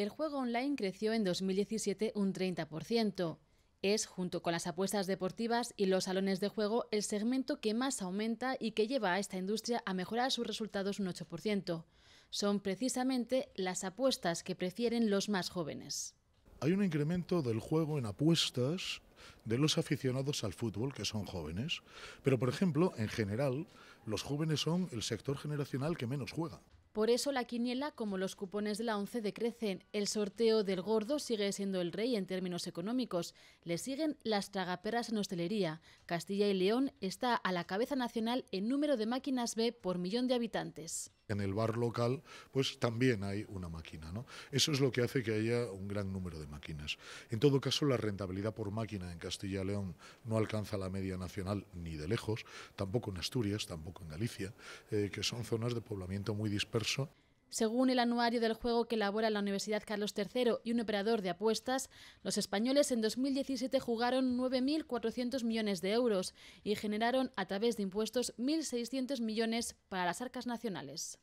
El juego online creció en 2017 un 30%. Es, junto con las apuestas deportivas y los salones de juego, el segmento que más aumenta y que lleva a esta industria a mejorar sus resultados un 8%. Son precisamente las apuestas que prefieren los más jóvenes. Hay un incremento del juego en apuestas de los aficionados al fútbol, que son jóvenes, pero por ejemplo, en general, los jóvenes son el sector generacional que menos juega. Por eso la quiniela, como los cupones de la ONCE, decrecen. El sorteo del gordo sigue siendo el rey en términos económicos. Le siguen las tragaperas en hostelería. Castilla y León está a la cabeza nacional en número de máquinas B por millón de habitantes en el bar local, pues también hay una máquina. ¿no? Eso es lo que hace que haya un gran número de máquinas. En todo caso, la rentabilidad por máquina en Castilla y León no alcanza la media nacional ni de lejos, tampoco en Asturias, tampoco en Galicia, eh, que son zonas de poblamiento muy disperso. Según el anuario del juego que elabora la Universidad Carlos III y un operador de apuestas, los españoles en 2017 jugaron 9.400 millones de euros y generaron a través de impuestos 1.600 millones para las arcas nacionales.